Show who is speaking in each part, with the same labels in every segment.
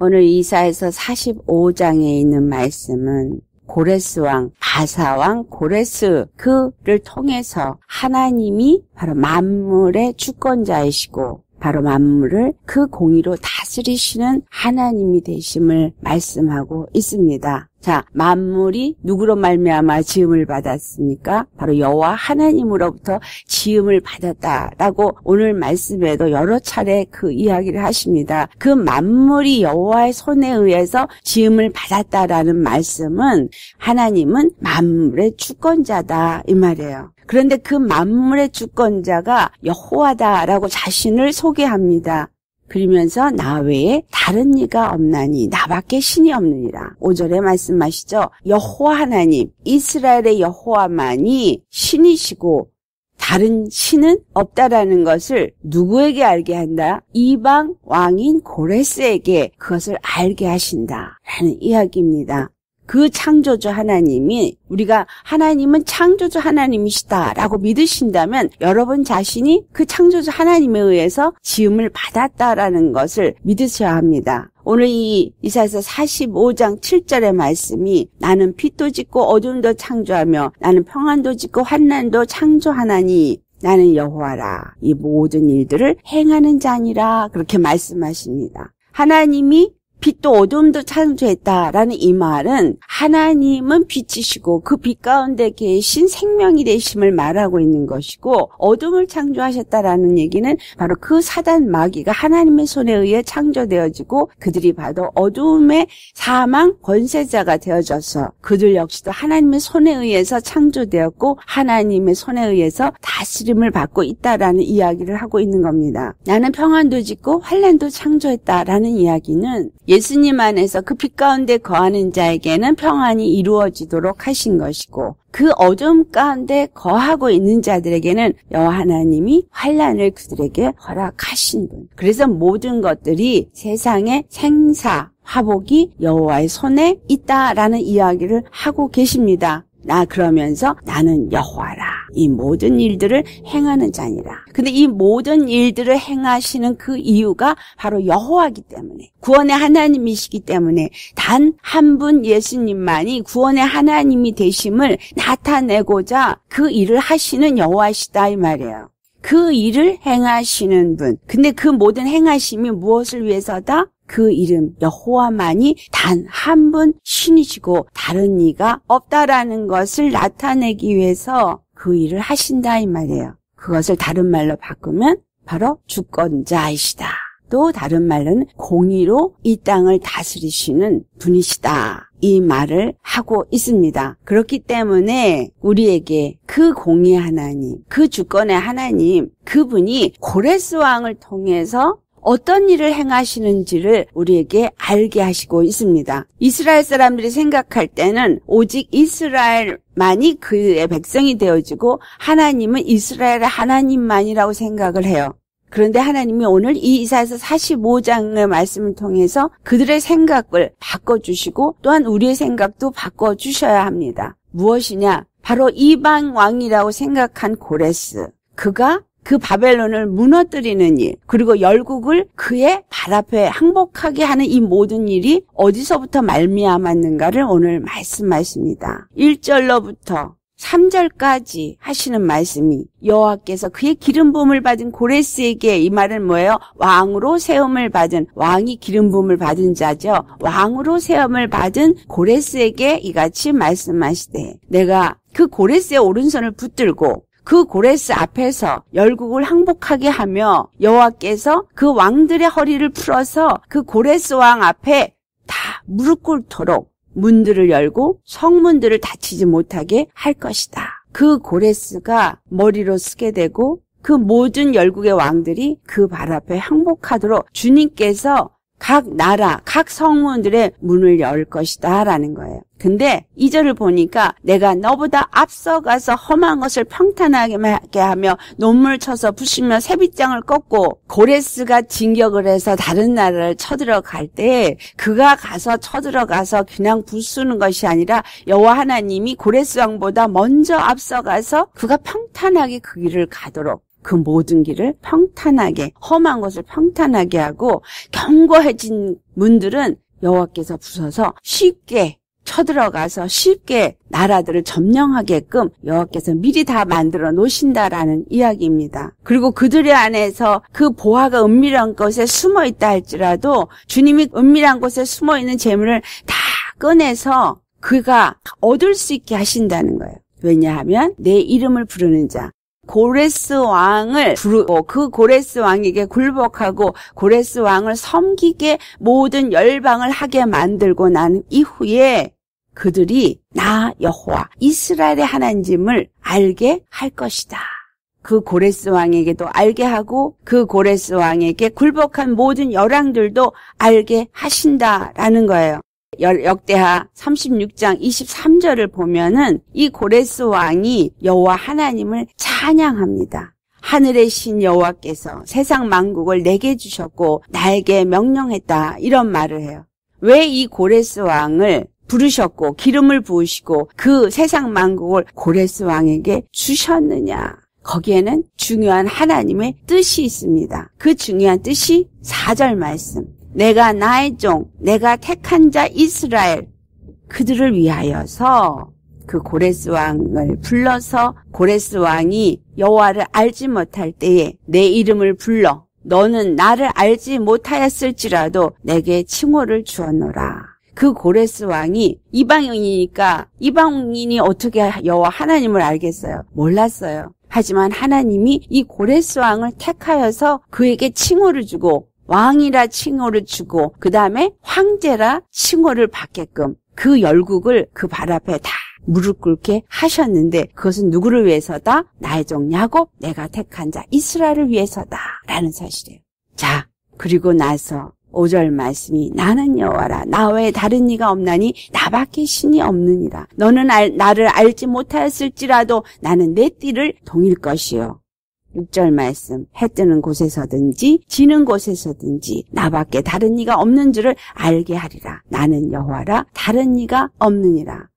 Speaker 1: 오늘 이사에서 45장에 있는 말씀은 고레스 왕, 바사 왕 고레스 그를 통해서 하나님이 바로 만물의 주권자이시고 바로 만물을 그 공의로 다스리시는 하나님이 되심을 말씀하고 있습니다. 자, 만물이 누구로 말미암아 지음을 받았습니까? 바로 여호와 하나님으로부터 지음을 받았다라고 오늘 말씀에도 여러 차례 그 이야기를 하십니다. 그 만물이 여호와의 손에 의해서 지음을 받았다라는 말씀은 하나님은 만물의 주권자다 이 말이에요. 그런데 그 만물의 주권자가 여호와다라고 자신을 소개합니다. 그러면서 나 외에 다른 이가 없나니 나밖에 신이 없느니라. 5절에 말씀하시죠. 여호와 하나님 이스라엘의 여호와만이 신이시고 다른 신은 없다라는 것을 누구에게 알게 한다? 이방 왕인 고레스에게 그것을 알게 하신다. 라는 이야기입니다. 그 창조주 하나님이 우리가 하나님은 창조주 하나님이시다라고 믿으신다면 여러분 자신이 그 창조주 하나님에 의해서 지음을 받았다라는 것을 믿으셔야 합니다. 오늘 이 이사에서 45장 7절의 말씀이 나는 빛도 짓고 어둠도 창조하며 나는 평안도 짓고 환난도 창조하나니 나는 여호와라 이 모든 일들을 행하는 자니라 그렇게 말씀하십니다. 하나님이 빛도 어둠도 창조했다라는 이 말은 하나님은 빛이시고 그 빛 가운데 계신 생명이 되심을 말하고 있는 것이고 어둠을 창조하셨다라는 얘기는 바로 그 사단 마귀가 하나님의 손에 의해 창조되어지고 그들이 바로 어둠의 사망 권세자가 되어져서 그들 역시도 하나님의 손에 의해서 창조되었고 하나님의 손에 의해서 다스림을 받고 있다라는 이야기를 하고 있는 겁니다. 나는 평안도 짓고 환란도 창조했다라는 이야기는 예수님 안에서 그 빛 가운데 거하는 자에게는 평안이 이루어지도록 하신 것이고 그 어둠 가운데 거하고 있는 자들에게는 여호와 하나님이 환란을 그들에게 허락하신 분. 그래서 모든 것들이 세상의 생사, 화복이 여호와의 손에 있다라는 이야기를 하고 계십니다. 나 그러면서 나는 여호와라. 이 모든 일들을 행하는 자니라. 근데 이 모든 일들을 행하시는 그 이유가 바로 여호와기 때문에 구원의 하나님이시기 때문에 단 한 분 예수님만이 구원의 하나님이 되심을 나타내고자 그 일을 하시는 여호와시다 이 말이에요. 그 일을 행하시는 분. 근데 그 모든 행하심이 무엇을 위해서다? 그 이름 여호와만이 단 한 분 신이시고 다른 이가 없다라는 것을 나타내기 위해서 그 일을 하신다 이 말이에요. 그것을 다른 말로 바꾸면 바로 주권자이시다. 또 다른 말로는 공의로 이 땅을 다스리시는 분이시다. 이 말을 하고 있습니다. 그렇기 때문에 우리에게 그 공의 하나님, 그 주권의 하나님, 그분이 고레스 왕을 통해서 어떤 일을 행하시는지를 우리에게 알게 하시고 있습니다. 이스라엘 사람들이 생각할 때는 오직 이스라엘만이 그의 백성이 되어지고 하나님은 이스라엘의 하나님만이라고 생각을 해요. 그런데 하나님이 오늘 이 이사에서 45장의 말씀을 통해서 그들의 생각을 바꿔주시고 또한 우리의 생각도 바꿔주셔야 합니다. 무엇이냐? 바로 이방 왕이라고 생각한 고레스. 그가 그 바벨론을 무너뜨리는 일, 그리고 열국을 그의 발 앞에 항복하게 하는 이 모든 일이 어디서부터 말미암았는가를 오늘 말씀하십니다. 1절로부터 3절까지 하시는 말씀이 여호와께서 그의 기름 부음을 받은 고레스에게 이 말은 뭐예요? 왕으로 세움을 받은 왕이 기름 부음을 받은 자죠. 왕으로 세움을 받은 고레스에게 이같이 말씀하시되 내가 그 고레스의 오른손을 붙들고 그 고레스 앞에서 열국을 항복하게 하며 여호와께서 그 왕들의 허리를 풀어서 그 고레스 왕 앞에 다 무릎 꿇도록 문들을 열고 성문들을 닫히지 못하게 할 것이다. 그 고레스가 머리로 쓰게 되고 그 모든 열국의 왕들이 그 발 앞에 항복하도록 주님께서 각 나라, 각 성문들의 문을 열 것이다 라는 거예요. 근데 이절을 보니까 내가 너보다 앞서가서 험한 것을 평탄하게 하며 논물 쳐서 부시며 새빗장을 꺾고 고레스가 진격을 해서 다른 나라를 쳐들어갈 때 그가 가서 쳐들어가서 그냥 부수는 것이 아니라 여호와 하나님이 고레스 왕보다 먼저 앞서가서 그가 평탄하게 그 길을 가도록 그 모든 길을 평탄하게 험한 것을 평탄하게 하고 견고해진 문들은 여호와께서 부서서 쉽게 쳐들어가서 쉽게 나라들을 점령하게끔 여호와께서 미리 다 만들어 놓으신다라는 이야기입니다. 그리고 그들의 안에서 그 보화가 은밀한 곳에 숨어 있다 할지라도 주님이 은밀한 곳에 숨어 있는 재물을 다 꺼내서 그가 얻을 수 있게 하신다는 거예요. 왜냐하면 내 이름을 부르는 자, 고레스 왕을 부르고 어, 그 고레스 왕에게 굴복하고 고레스 왕을 섬기게 모든 열방을 하게 만들고 난 이후에 그들이 나 여호와 이스라엘의 하나님을 알게 할 것이다. 그 고레스 왕에게도 알게 하고 그 고레스 왕에게 굴복한 모든 열왕들도 알게 하신다라는 거예요. 역대하 36장 23절을 보면은 이 고레스 왕이 여호와 하나님을 찬양합니다. 하늘의 신 여호와께서 세상 만국을 내게 주셨고 나에게 명령했다 이런 말을 해요. 왜 이 고레스 왕을 부르셨고 기름을 부으시고 그 세상 만국을 고레스 왕에게 주셨느냐? 거기에는 중요한 하나님의 뜻이 있습니다. 그 중요한 뜻이 4절 말씀. 내가 나의 종, 내가 택한 자 이스라엘, 그들을 위하여서 그 고레스 왕을 불러서 고레스 왕이 여호와를 알지 못할 때에 내 이름을 불러 너는 나를 알지 못하였을지라도 내게 칭호를 주었노라. 그 고레스 왕이 이방인이니까 이방인이 어떻게 여호와 하나님을 알겠어요? 몰랐어요. 하지만 하나님이 이 고레스 왕을 택하여서 그에게 칭호를 주고 왕이라 칭호를 주고 그 다음에 황제라 칭호를 받게끔 그 열국을 그 발 앞에 다 무릎 꿇게 하셨는데 그것은 누구를 위해서다? 나의 종 야곱, 내가 택한 자 이스라엘을 위해서다 라는 사실이에요. 자 그리고 나서 5절 말씀이 나는 여호와라 나 외에 다른 이가 없나니 나밖에 신이 없느니라 너는 알, 나를 알지 못하였을지라도 나는 내 띠를 동일 것이요 6절 말씀 해 뜨는 곳에서든지 지는 곳에서든지 나밖에 다른 이가 없는 줄을 알게 하리라. 나는 여호와라 다른 이가 없느니라.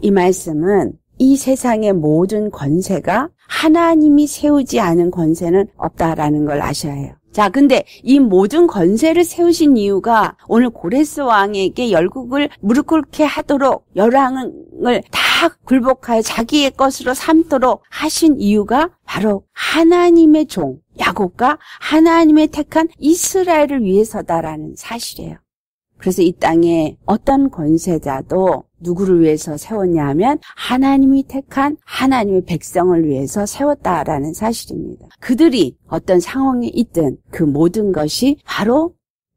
Speaker 1: 이 말씀은 이 세상의 모든 권세가 하나님이 세우지 않은 권세는 없다라는 걸 아셔야 해요. 자, 근데 이 모든 권세를 세우신 이유가 오늘 고레스 왕에게 열국을 무릎 꿇게 하도록 열왕을 다 굴복하여 자기의 것으로 삼도록 하신 이유가 바로 하나님의 종 야곱과 하나님의 택한 이스라엘을 위해서다라는 사실이에요. 그래서 이 땅에 어떤 권세자도 누구를 위해서 세웠냐 하면 하나님이 택한 하나님의 백성을 위해서 세웠다라는 사실입니다. 그들이 어떤 상황에 있든 그 모든 것이 바로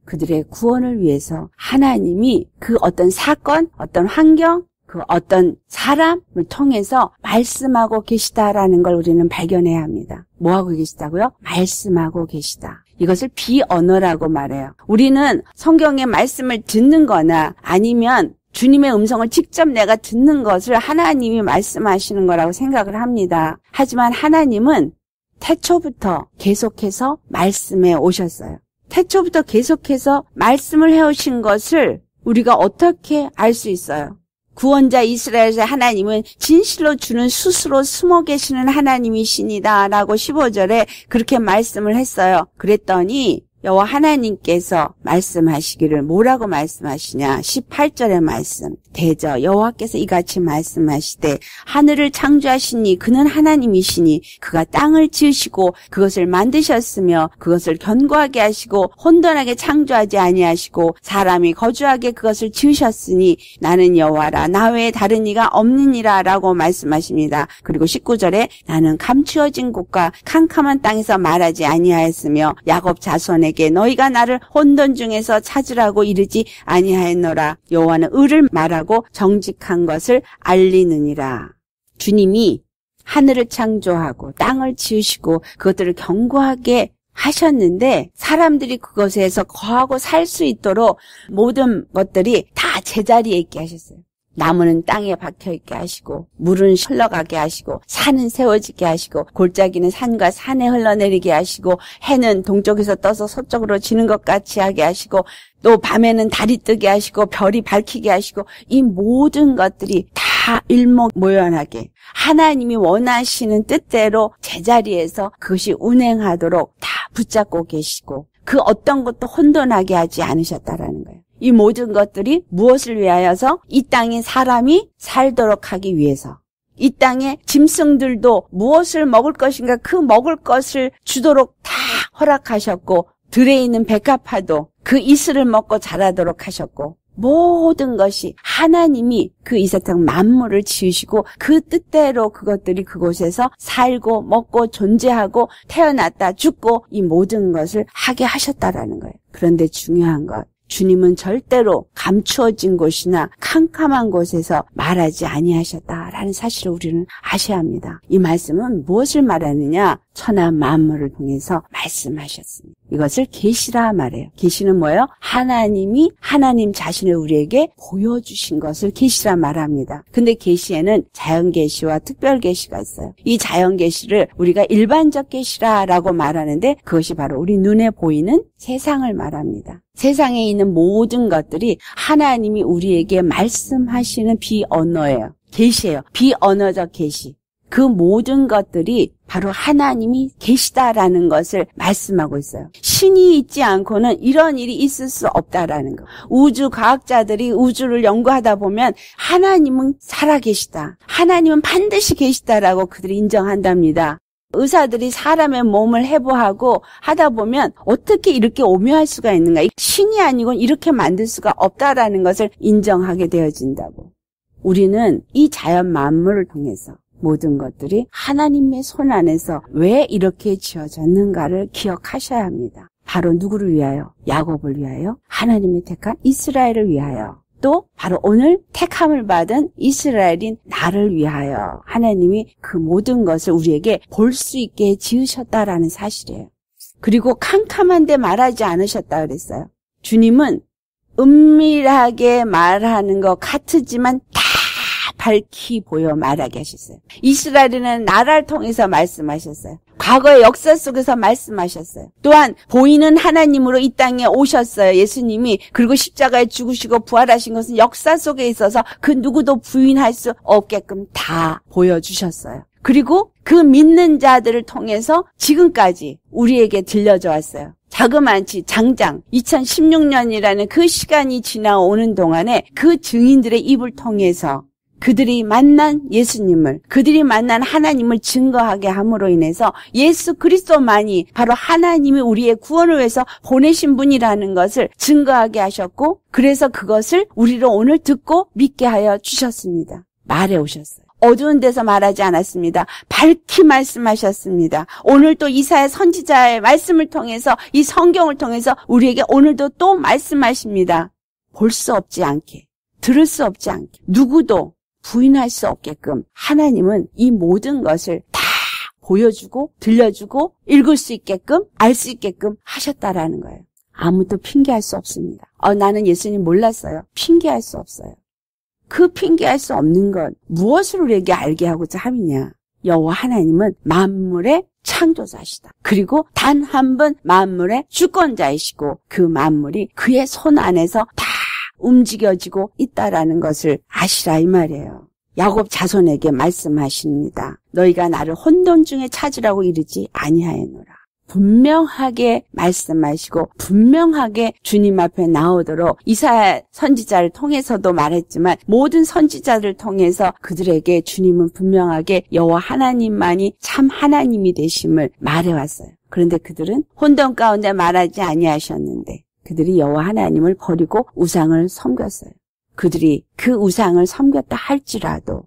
Speaker 1: 그들의 구원을 위해서 하나님이 그 어떤 사건, 어떤 환경, 그 어떤 사람을 통해서 말씀하고 계시다라는 걸 우리는 발견해야 합니다. 뭐하고 계시다고요? 말씀하고 계시다. 이것을 비언어라고 말해요. 우리는 성경의 말씀을 듣는 거나 아니면 주님의 음성을 직접 내가 듣는 것을 하나님이 말씀하시는 거라고 생각을 합니다. 하지만 하나님은 태초부터 계속해서 말씀해 오셨어요. 태초부터 계속해서 말씀을 해오신 것을 우리가 어떻게 알 수 있어요? 구원자 이스라엘의 하나님은 진실로 주는 스스로 숨어 계시는 하나님이시니다 라고 15절에 그렇게 말씀을 했어요. 그랬더니 여호와 하나님께서 말씀하시기를 뭐라고 말씀하시냐 18절의 말씀 대저 여호와께서 이같이 말씀하시되 하늘을 창조하시니 그는 하나님이시니 그가 땅을 지으시고 그것을 만드셨으며 그것을 견고하게 하시고 혼돈하게 창조하지 아니하시고 사람이 거주하게 그것을 지으셨으니 나는 여호와라 나 외에 다른 이가 없느니라라고 말씀하십니다. 그리고 19절에 나는 감추어진 곳과 캄캄한 땅에서 말하지 아니하였으며 야곱 자손의 사람에게 너희가 나를 혼돈 중에서 찾으라고 이르지 아니하였노라. 여호와는 의를 말하고 정직한 것을 알리느니라. 주님이 하늘을 창조하고 땅을 지으시고 그것들을 견고하게 하셨는데 사람들이 그것에서 거하고 살 수 있도록 모든 것들이 다 제자리에 있게 하셨어요. 나무는 땅에 박혀있게 하시고 물은 흘러가게 하시고 산은 세워지게 하시고 골짜기는 산과 산에 흘러내리게 하시고 해는 동쪽에서 떠서 서쪽으로 지는 것 같이 하게 하시고 또 밤에는 달이 뜨게 하시고 별이 밝히게 하시고 이 모든 것들이 다 일목모연하게 하나님이 원하시는 뜻대로 제자리에서 그것이 운행하도록 다 붙잡고 계시고 그 어떤 것도 혼돈하게 하지 않으셨다라는 이 모든 것들이 무엇을 위하여서 이 땅에 사람이 살도록 하기 위해서 이 땅에 짐승들도 무엇을 먹을 것인가 그 먹을 것을 주도록 다 허락하셨고 들에 있는 백합화도 그 이슬을 먹고 자라도록 하셨고 모든 것이 하나님이 그이 세상 만물을 지으시고 그 뜻대로 그것들이 그곳에서 살고 먹고 존재하고 태어났다 죽고 이 모든 것을 하게 하셨다라는 거예요. 그런데 중요한 것 주님은 절대로 감추어진 곳이나 캄캄한 곳에서 말하지 아니하셨다라는 사실을 우리는 아셔야 합니다. 이 말씀은 무엇을 말하느냐? 천하 만물을 통해서 말씀하셨습니다. 이것을 계시라 말해요. 계시는 뭐예요? 하나님이 하나님 자신을 우리에게 보여주신 것을 계시라 말합니다. 근데 계시에는 자연 계시와 특별 계시가 있어요. 이 자연 계시를 우리가 일반적 계시라라고 말하는데 그것이 바로 우리 눈에 보이는 세상을 말합니다. 세상에 있는 모든 것들이 하나님이 우리에게 말씀하시는 비언어예요. 계시예요. 비언어적 계시. 그 모든 것들이 바로 하나님이 계시다라는 것을 말씀하고 있어요. 신이 있지 않고는 이런 일이 있을 수 없다라는 거. 우주 과학자들이 우주를 연구하다 보면 하나님은 살아계시다. 하나님은 반드시 계시다라고 그들이 인정한답니다. 의사들이 사람의 몸을 해부하고 하다 보면 어떻게 이렇게 오묘할 수가 있는가. 신이 아니고 이렇게 만들 수가 없다라는 것을 인정하게 되어진다고. 우리는 이 자연 만물을 통해서 모든 것들이 하나님의 손 안에서 왜 이렇게 지어졌는가를 기억하셔야 합니다. 바로 누구를 위하여? 야곱을 위하여? 하나님이 택한 이스라엘을 위하여. 또 바로 오늘 택함을 받은 이스라엘인 나를 위하여 하나님이 그 모든 것을 우리에게 볼 수 있게 지으셨다라는 사실이에요. 그리고 캄캄한데 말하지 않으셨다 그랬어요. 주님은 은밀하게 말하는 것같지만다 밝히 보여 말하게 하셨어요. 이스라엘은 나라를 통해서 말씀하셨어요. 과거의 역사 속에서 말씀하셨어요. 또한 보이는 하나님으로 이 땅에 오셨어요. 예수님이 그리고 십자가에 죽으시고 부활하신 것은 역사 속에 있어서 그 누구도 부인할 수 없게끔 다 보여주셨어요. 그리고 그 믿는 자들을 통해서 지금까지 우리에게 들려져 왔어요. 자그만치 장장 2016년이라는 그 시간이 지나오는 동안에 그 증인들의 입을 통해서 그들이 만난 예수님을 그들이 만난 하나님을 증거하게 함으로 인해서 예수 그리스도만이 바로 하나님이 우리의 구원을 위해서 보내신 분이라는 것을 증거하게 하셨고 그래서 그것을 우리로 오늘 듣고 믿게 하여 주셨습니다. 말해 오셨어요. 어두운 데서 말하지 않았습니다. 밝히 말씀하셨습니다. 오늘 또이사의 선지자의 말씀을 통해서 이 성경을 통해서 우리에게 오늘도 또 말씀하십니다. 볼 수 없지 않게 들을 수 없지 않게 누구도 부인할 수 없게끔 하나님은 이 모든 것을 다 보여주고 들려주고 읽을 수 있게끔 알 수 있게끔 하셨다라는 거예요. 아무도 핑계할 수 없습니다. 어, 나는 예수님 몰랐어요. 핑계할 수 없어요. 그 핑계할 수 없는 건 무엇을 우리에게 알게 하고자 함이냐? 여호와 하나님은 만물의 창조자시다. 그리고 단 한 번 만물의 주권자이시고 그 만물이 그의 손 안에서 다 움직여지고 있다라는 것을 아시라 이 말이에요. 야곱 자손에게 말씀하십니다. 너희가 나를 혼돈 중에 찾으라고 이르지 아니하였노라. 분명하게 말씀하시고 분명하게 주님 앞에 나오도록 이사야 선지자를 통해서도 말했지만 모든 선지자를 통해서 그들에게 주님은 분명하게 여호와 하나님만이 참 하나님이 되심을 말해왔어요. 그런데 그들은 혼돈 가운데 말하지 아니하셨는데 그들이 여호와 하나님을 버리고 우상을 섬겼어요. 그들이 그 우상을 섬겼다 할지라도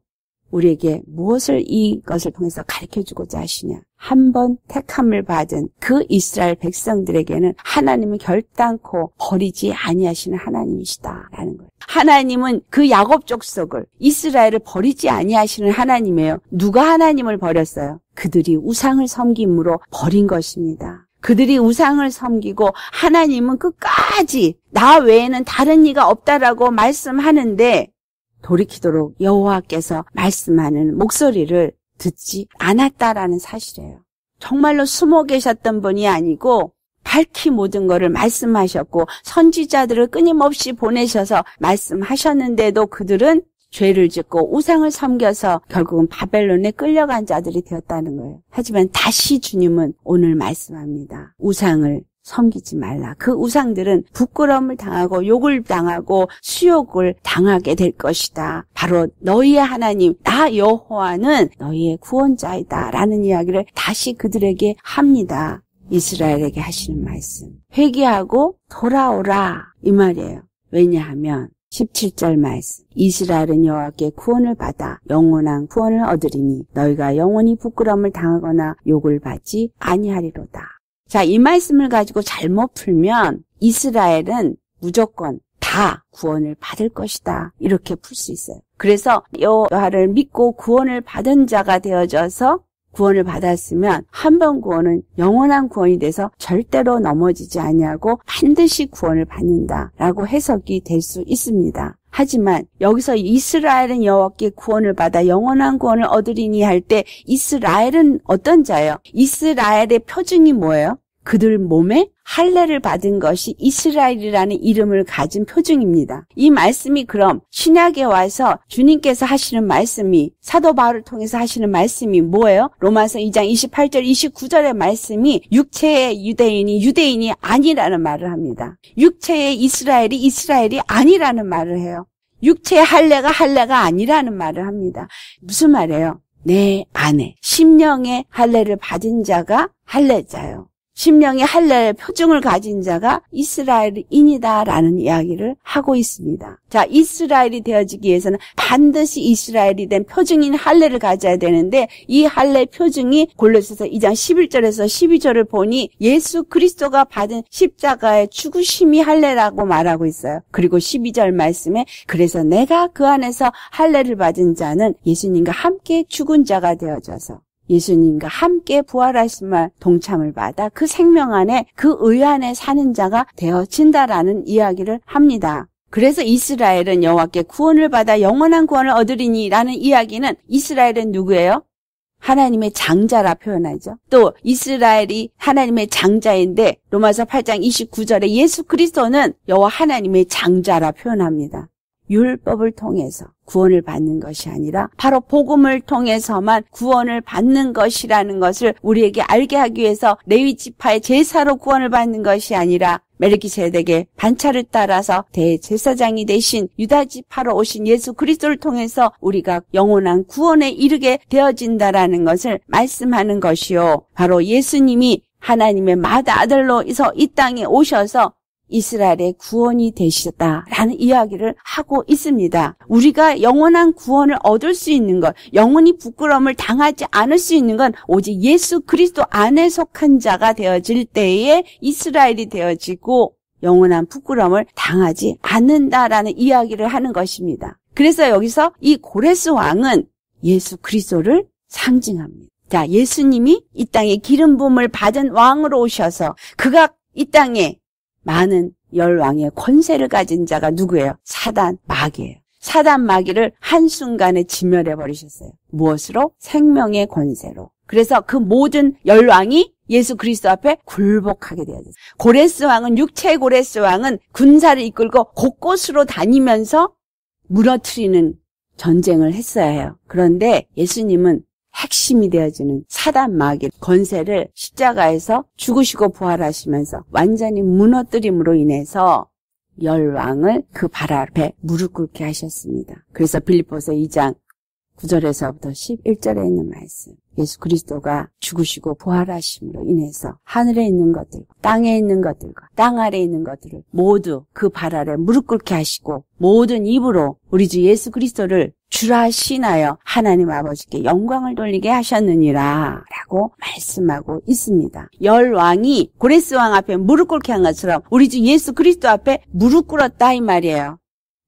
Speaker 1: 우리에게 무엇을 이것을 통해서 가르쳐 주고자 하시냐. 한 번 택함을 받은 그 이스라엘 백성들에게는 하나님은 결단코 버리지 아니하시는 하나님이시다라는 거예요. 하나님은 그 야곱 족속을 이스라엘을 버리지 아니하시는 하나님이에요. 누가 하나님을 버렸어요? 그들이 우상을 섬김으로 버린 것입니다. 그들이 우상을 섬기고 하나님은 끝까지 나 외에는 다른 이가 없다라고 말씀하는데 돌이키도록 여호와께서 말씀하는 목소리를 듣지 않았다라는 사실이에요. 정말로 숨어 계셨던 분이 아니고 밝히 모든 것을 말씀하셨고 선지자들을 끊임없이 보내셔서 말씀하셨는데도 그들은 죄를 짓고 우상을 섬겨서 결국은 바벨론에 끌려간 자들이 되었다는 거예요. 하지만 다시 주님은 오늘 말씀합니다. 우상을 섬기지 말라. 그 우상들은 부끄러움을 당하고 욕을 당하고 수욕을 당하게 될 것이다. 바로 너희의 하나님 나 여호와는 너희의 구원자이다라는 이야기를 다시 그들에게 합니다. 이스라엘에게 하시는 말씀. 회개하고 돌아오라 이 말이에요. 왜냐하면 17절 말씀. 이스라엘은 여호와께 구원을 받아 영원한 구원을 얻으리니 너희가 영원히 부끄러움을 당하거나 욕을 받지 아니하리로다. 자, 이 말씀을 가지고 잘못 풀면 이스라엘은 무조건 다 구원을 받을 것이다. 이렇게 풀 수 있어요. 그래서 여호와를 믿고 구원을 받은 자가 되어져서 구원을 받았으면 한 번 구원은 영원한 구원이 돼서 절대로 넘어지지 아니하고 반드시 구원을 받는다라고 해석이 될 수 있습니다. 하지만 여기서 이스라엘은 여호와께 구원을 받아 영원한 구원을 얻으리니 할 때 이스라엘은 어떤 자예요? 이스라엘의 표징이 뭐예요? 그들 몸에 할례를 받은 것이 이스라엘이라는 이름을 가진 표징입니다. 이 말씀이 그럼 신약에 와서 주님께서 하시는 말씀이 사도 바울을 통해서 하시는 말씀이 뭐예요? 로마서 2장 28절 29절의 말씀이 육체의 유대인이 유대인이 아니라는 말을 합니다. 육체의 이스라엘이 이스라엘이 아니라는 말을 해요. 육체의 할례가 할례가 아니라는 말을 합니다. 무슨 말이에요? 내 안에 심령의 할례를 받은 자가 할례자요. 신명의 할례 의 표징을 가진 자가 이스라엘인이다라는 이야기를 하고 있습니다. 자, 이스라엘이 되어지기 위해서는 반드시 이스라엘이 된 표징인 할례를 가져야 되는데 이 할례 표징이 골로새서 2장 11절에서 12절을 보니 예수 그리스도가 받은 십자가의 죽으심이 할례라고 말하고 있어요. 그리고 12절 말씀에 그래서 내가 그 안에서 할례를 받은 자는 예수님과 함께 죽은 자가 되어져서 예수님과 함께 부활하신 말 동참을 받아 그 생명 안에 그 의 안에 사는 자가 되어진다라는 이야기를 합니다. 그래서 이스라엘은 여호와께 구원을 받아 영원한 구원을 얻으리니라는 이야기는 이스라엘은 누구예요? 하나님의 장자라 표현하죠. 또 이스라엘이 하나님의 장자인데 로마서 8장 29절에 예수 그리스도는 여호와 하나님의 장자라 표현합니다. 율법을 통해서 구원을 받는 것이 아니라 바로 복음을 통해서만 구원을 받는 것이라는 것을 우리에게 알게 하기 위해서 레위 지파의 제사로 구원을 받는 것이 아니라 메르기세덱의 반차를 따라서 대제사장이 되신 유다지파로 오신 예수 그리스도를 통해서 우리가 영원한 구원에 이르게 되어진다라는 것을 말씀하는 것이요. 바로 예수님이 하나님의 마다 아들로서 이이 땅에 오셔서 이스라엘의 구원이 되셨다라는 이야기를 하고 있습니다. 우리가 영원한 구원을 얻을 수 있는 것, 영원히 부끄러움을 당하지 않을 수 있는 건 오직 예수 그리스도 안에 속한 자가 되어질 때에 이스라엘이 되어지고 영원한 부끄러움을 당하지 않는다라는 이야기를 하는 것입니다. 그래서 여기서 이 고레스 왕은 예수 그리스도를 상징합니다. 자, 예수님이 이 땅에 기름 부음을 받은 왕으로 오셔서 그가 이 땅에 많은 열왕의 권세를 가진 자가 누구예요? 사단 마귀예요. 사단 마귀를 한순간에 지멸해 버리셨어요. 무엇으로? 생명의 권세로. 그래서 그 모든 열왕이 예수 그리스도 앞에 굴복하게 되어야 돼요. 고레스 왕은 육체 고레스 왕은 군사를 이끌고 곳곳으로 다니면서 무너뜨리는 전쟁을 했어야 해요. 그런데 예수님은 핵심이 되어지는 사단 마귀 권세를 십자가에서 죽으시고 부활하시면서 완전히 무너뜨림으로 인해서 열왕을 그 발 앞에 무릎 꿇게 하셨습니다. 그래서 빌리포서 2장 9절에서부터 11절에 있는 말씀. 예수 그리스도가 죽으시고 부활하심으로 인해서 하늘에 있는 것들, 땅에 있는 것들과 땅 아래 있는 것들을 모두 그 발 아래 무릎 꿇게 하시고 모든 입으로 우리 주 예수 그리스도를 주라 신하여 하나님 아버지께 영광을 돌리게 하셨느니라 라고 말씀하고 있습니다. 열 왕이 고레스 왕 앞에 무릎 꿇게 한 것처럼 우리 주 예수 그리스도 앞에 무릎 꿇었다 이 말이에요.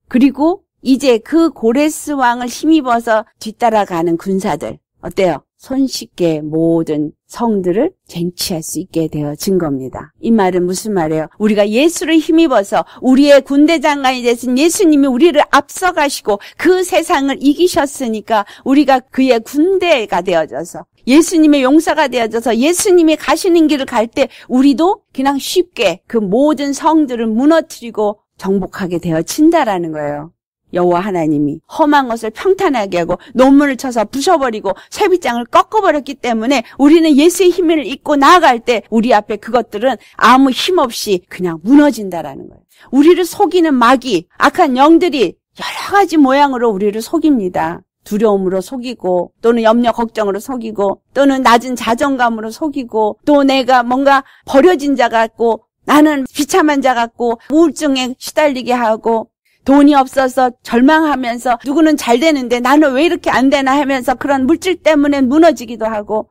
Speaker 1: 그리고 이제 그 고레스 왕을 힘입어서 뒤따라가는 군사들 어때요? 손쉽게 모든 성들을 쟁취할 수 있게 되어진 겁니다. 이 말은 무슨 말이에요? 우리가 예수를 힘입어서 우리의 군대 장관이 되신 예수님이 우리를 앞서가시고 그 세상을 이기셨으니까 우리가 그의 군대가 되어져서 예수님의 용사가 되어져서 예수님이 가시는 길을 갈 때 우리도 그냥 쉽게 그 모든 성들을 무너뜨리고 정복하게 되어진다라는 거예요. 여호와 하나님이 험한 것을 평탄하게 하고 논문을 쳐서 부셔버리고 세비장을 꺾어버렸기 때문에 우리는 예수의 힘을 입고 나아갈 때 우리 앞에 그것들은 아무 힘 없이 그냥 무너진다라는 거예요. 우리를 속이는 마귀, 악한 영들이 여러 가지 모양으로 우리를 속입니다. 두려움으로 속이고 또는 염려 걱정으로 속이고 또는 낮은 자존감으로 속이고 또 내가 뭔가 버려진 자 같고 나는 비참한 자 같고 우울증에 시달리게 하고 돈이 없어서 절망하면서 누구는 잘 되는데 나는 왜 이렇게 안 되나 하면서 그런 물질 때문에 무너지기도 하고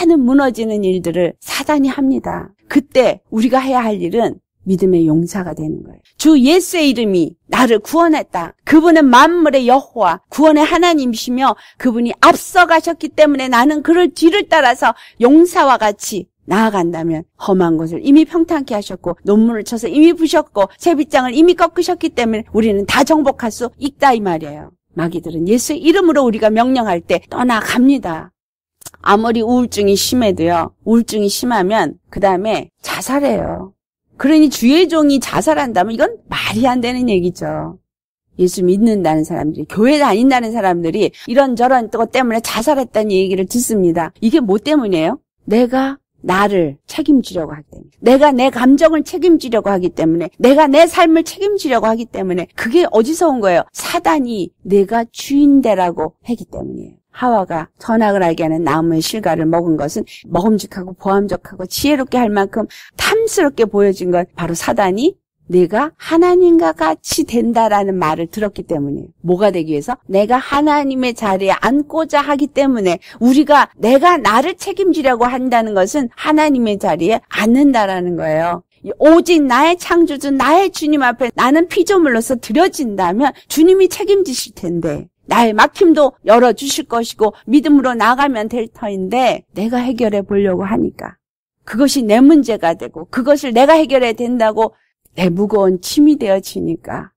Speaker 1: 많은 무너지는 일들을 사단이 합니다. 그때 우리가 해야 할 일은 믿음의 용사가 되는 거예요. 주 예수의 이름이 나를 구원했다. 그분은 만물의 여호와, 구원의 하나님이시며 그분이 앞서가셨기 때문에 나는 그를 뒤를 따라서 용사와 같이 나아간다면 험한 곳을 이미 평탄케 하셨고 논문을 쳐서 이미 부셨고 세빗장을 이미 꺾으셨기 때문에 우리는 다 정복할 수 있다 이 말이에요. 마귀들은 예수 의 이름으로 우리가 명령할 때 떠나갑니다. 아무리 우울증이 심해도요. 우울증이 심하면 그 다음에 자살해요. 그러니 주의 종이 자살한다면 이건 말이 안 되는 얘기죠. 예수 믿는다는 사람들이 교회 다닌다는 사람들이 이런저런 것 때문에 자살했다는 얘기를 듣습니다. 이게 뭐 때문이에요? 내가 나를 책임지려고 하기 때문에 내가 내 감정을 책임지려고 하기 때문에 내가 내 삶을 책임지려고 하기 때문에 그게 어디서 온 거예요? 사단이 내가 주인되라고 했기 때문이에요. 하와가 선악을 알게 하는 나무의 실과를 먹은 것은 먹음직하고 보함적하고 지혜롭게 할 만큼 탐스럽게 보여진 건 바로 사단이 내가 하나님과 같이 된다라는 말을 들었기 때문이에요. 뭐가 되기 위해서? 내가 하나님의 자리에 앉고자 하기 때문에 우리가 내가 나를 책임지려고 한다는 것은 하나님의 자리에 앉는다라는 거예요. 오직 나의 창조주, 나의 주님 앞에 나는 피조물로서 드려진다면 주님이 책임지실 텐데 나의 막힘도 열어주실 것이고 믿음으로 나가면 될 터인데 내가 해결해 보려고 하니까 그것이 내 문제가 되고 그것을 내가 해결해야 된다고 내 무거운 짐이 되어지니까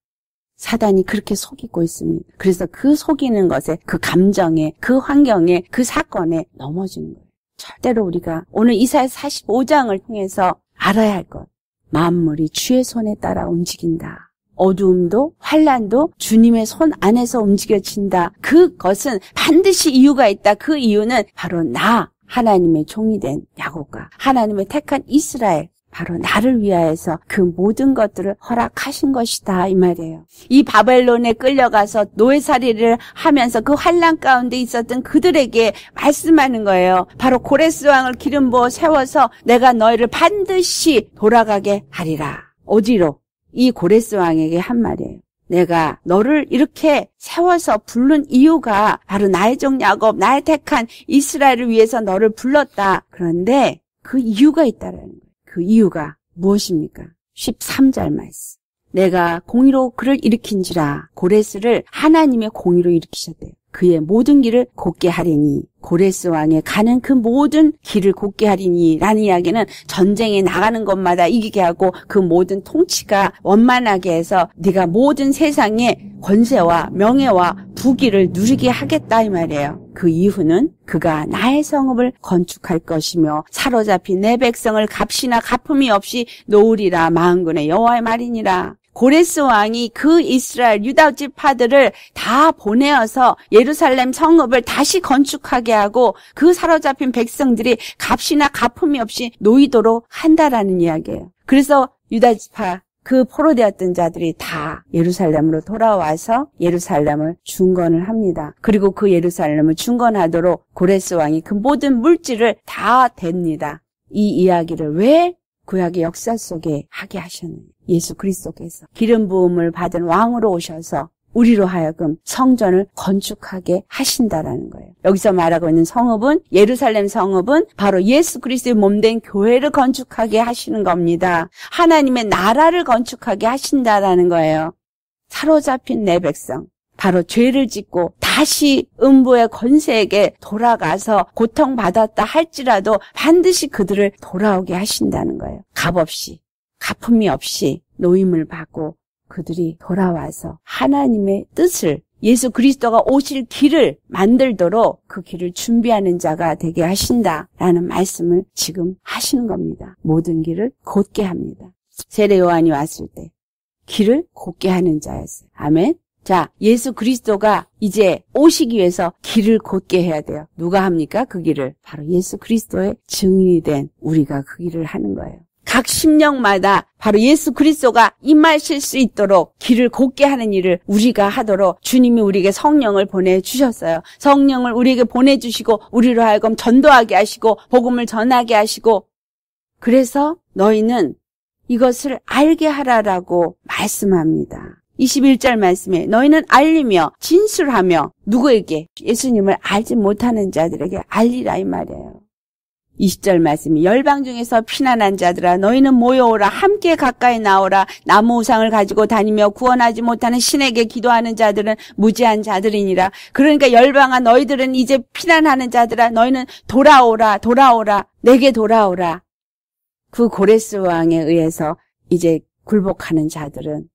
Speaker 1: 사단이 그렇게 속이고 있습니다. 그래서 그 속이는 것에, 그 감정에, 그 환경에, 그 사건에 넘어지는 거예요. 절대로 우리가 오늘 이사야 45장을 통해서 알아야 할 것. 만물이 주의 손에 따라 움직인다. 어두움도 환란도 주님의 손 안에서 움직여진다. 그것은 반드시 이유가 있다. 그 이유는 바로 나 하나님의 종이 된 야곱과 하나님의 택한 이스라엘 바로 나를 위하여서 그 모든 것들을 허락하신 것이다 이 말이에요. 이 바벨론에 끌려가서 노예살이를 하면서 그 환란 가운데 있었던 그들에게 말씀하는 거예요. 바로 고레스 왕을 기름 부어 세워서 내가 너희를 반드시 돌아가게 하리라. 어디로? 이 고레스 왕에게 한 말이에요. 내가 너를 이렇게 세워서 부른 이유가 바로 나의 종 야곱, 나의 택한 이스라엘을 위해서 너를 불렀다. 그런데 그 이유가 있다라는 그 이유가 무엇입니까? 13절 말씀. 내가 공의로 그를 일으킨지라 고레스를 하나님의 공의로 일으키셨대요. 그의 모든 길을 곱게 하리니 고레스 왕의 가는 그 모든 길을 곱게 하리니라는 이야기는 전쟁에 나가는 것마다 이기게 하고 그 모든 통치가 원만하게 해서 네가 모든 세상의 권세와 명예와 부귀를 누리게 하겠다 이 말이에요. 그 이후는 그가 나의 성읍을 건축할 것이며 사로잡힌 내 백성을 값이나 가품이 없이 놓으리라 마흔군의 여호와의 말이니라. 고레스 왕이 그 이스라엘 유다지 파들을 다 보내어서 예루살렘 성읍을 다시 건축하게 하고 그 사로잡힌 백성들이 값이나 가품이 없이 놓이도록 한다라는 이야기예요. 그래서 유다지파 그 포로되었던 자들이 다 예루살렘으로 돌아와서 예루살렘을 중건을 합니다. 그리고 그 예루살렘을 중건하도록 고레스 왕이 그 모든 물질을 다 댑니다. 이 이야기를 왜 구약의 역사 속에 하게 하셨는가? 예수 그리스도께서 기름 부음을 받은 왕으로 오셔서 우리로 하여금 성전을 건축하게 하신다라는 거예요. 여기서 말하고 있는 성읍은 예루살렘 성읍은 바로 예수 그리스도의 몸된 교회를 건축하게 하시는 겁니다. 하나님의 나라를 건축하게 하신다라는 거예요. 사로잡힌 내 백성 바로 죄를 짓고 다시 음부의 권세에게 돌아가서 고통받았다 할지라도 반드시 그들을 돌아오게 하신다는 거예요. 값없이 가품이 없이 노임을 받고 그들이 돌아와서 하나님의 뜻을 예수 그리스도가 오실 길을 만들도록 그 길을 준비하는 자가 되게 하신다라는 말씀을 지금 하시는 겁니다. 모든 길을 곧게 합니다. 세례 요한이 왔을 때 길을 곧게 하는 자였어요. 아멘. 자, 예수 그리스도가 이제 오시기 위해서 길을 곧게 해야 돼요. 누가 합니까? 그 길을 바로 예수 그리스도의 증인이 된 우리가 그 길을 하는 거예요. 각 심령마다 바로 예수 그리스도가 임하실 수 있도록 길을 곧게 하는 일을 우리가 하도록 주님이 우리에게 성령을 보내주셨어요. 성령을 우리에게 보내주시고 우리로 하여금 전도하게 하시고 복음을 전하게 하시고 그래서 너희는 이것을 알게 하라라고 말씀합니다. 21절 말씀에 너희는 알리며 진술하며 누구에게 예수님을 알지 못하는 자들에게 알리라 이 말이에요. 20절 말씀이 열방 중에서 피난한 자들아 너희는 모여오라 함께 가까이 나오라 나무 우상을 가지고 다니며 구원하지 못하는 신에게 기도하는 자들은 무지한 자들이니라 그러니까 열방아 너희들은 이제 피난하는 자들아 너희는 돌아오라 돌아오라 내게 돌아오라 그 고레스 왕에 의해서 이제 굴복하는 자들은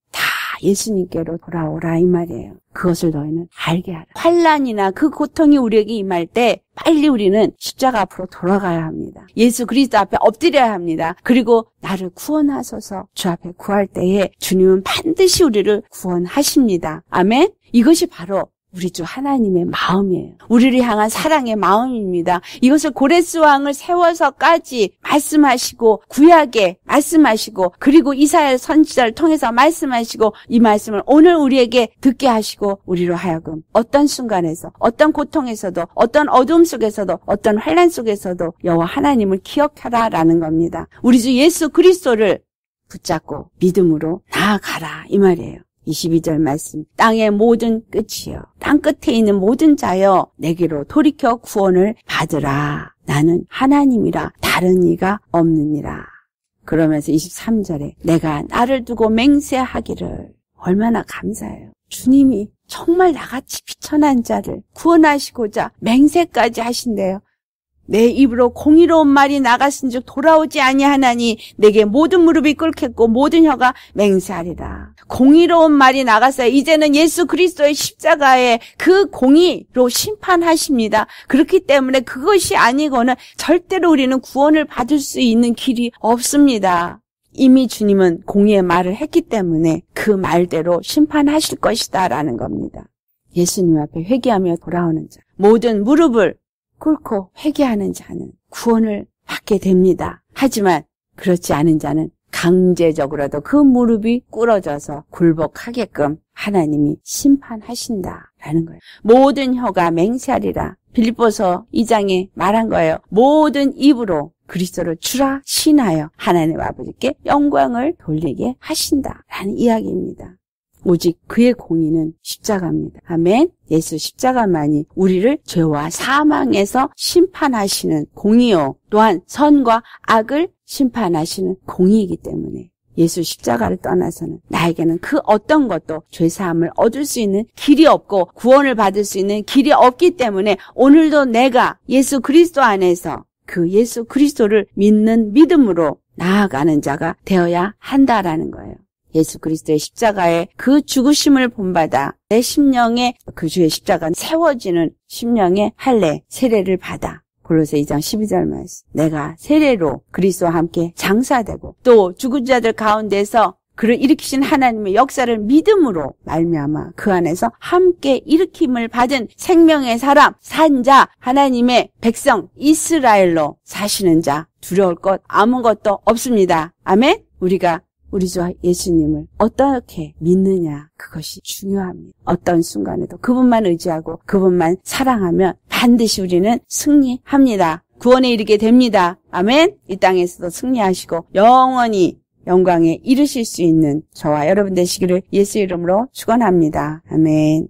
Speaker 1: 예수님께로 돌아오라 이 말이에요. 그것을 너희는 알게 하라. 환란이나 그 고통이 우리에게 임할 때 빨리 우리는 십자가 앞으로 돌아가야 합니다. 예수 그리스도 앞에 엎드려야 합니다. 그리고 나를 구원하소서 주 앞에 구할 때에 주님은 반드시 우리를 구원하십니다. 아멘. 이것이 바로 우리 주 하나님의 마음이에요. 우리를 향한 사랑의 마음입니다. 이것을 고레스 왕을 세워서까지 말씀하시고 구약에 말씀하시고 그리고 이사야 선지자를 통해서 말씀하시고 이 말씀을 오늘 우리에게 듣게 하시고 우리로 하여금 어떤 순간에서 어떤 고통에서도 어떤 어둠 속에서도 어떤 환란 속에서도 여호와 하나님을 기억하라라는 겁니다. 우리 주 예수 그리스도를 붙잡고 믿음으로 나아가라 이 말이에요. 22절 말씀 땅의 모든 끝이요 땅 끝에 있는 모든 자여 내게로 돌이켜 구원을 받으라 나는 하나님이라 다른 이가 없느니라 그러면서 23절에 내가 나를 두고 맹세하기를 얼마나 감사해요 주님이 정말 나같이 비천한 자를 구원하시고자 맹세까지 하신대요 내 입으로 공의로운 말이 나갔은즉 돌아오지 아니하나니 내게 모든 무릎이 꿇겠고 모든 혀가 맹세하리라. 공의로운 말이 나갔어요. 이제는 예수 그리스도의 십자가에 그 공의로 심판하십니다. 그렇기 때문에 그것이 아니고는 절대로 우리는 구원을 받을 수 있는 길이 없습니다. 이미 주님은 공의의 말을 했기 때문에 그 말대로 심판하실 것이다라는 겁니다. 예수님 앞에 회개하며 돌아오는 자. 모든 무릎을 꿇고 회개하는 자는 구원을 받게 됩니다. 하지만 그렇지 않은 자는 강제적으로도 그 무릎이 꿇어져서 굴복하게끔 하나님이 심판하신다라는 거예요. 모든 혀가 맹세하리라. 빌립보서 2장에 말한 거예요. 모든 입으로 그리스도를 주라 신하여 하나님 아버지께 영광을 돌리게 하신다라는 이야기입니다. 오직 그의 공의는 십자가입니다. 아멘. 예수 십자가만이 우리를 죄와 사망에서 심판하시는 공의요. 또한 선과 악을 심판하시는 공이기 때문에 예수 십자가를 떠나서는 나에게는 그 어떤 것도 죄사함을 얻을 수 있는 길이 없고 구원을 받을 수 있는 길이 없기 때문에 오늘도 내가 예수 그리스도 안에서 그 예수 그리스도를 믿는 믿음으로 나아가는 자가 되어야 한다라는 거예요. 예수 그리스도의 십자가에그 죽으심을 본받아 내 심령에 그 주의 십자가 세워지는 심령에 할례 세례를 받아 골로새 2장 12절 말씀. 내가 세례로 그리스도와 함께 장사되고 또 죽은 자들 가운데서 그를 일으키신 하나님의 역사를 믿음으로 말미암아 그 안에서 함께 일으킴을 받은 생명의 사람, 산자, 하나님의 백성 이스라엘로 사시는 자 두려울 것 아무것도 없습니다. 아멘. 우리가 우리 주 예수님을 어떻게 믿느냐 그것이 중요합니다. 어떤 순간에도 그분만 의지하고 그분만 사랑하면 반드시 우리는 승리합니다. 구원에 이르게 됩니다. 아멘. 이 땅에서도 승리하시고 영원히 영광에 이르실 수 있는 저와 여러분 되시기를 예수 이름으로 축원합니다. 아멘.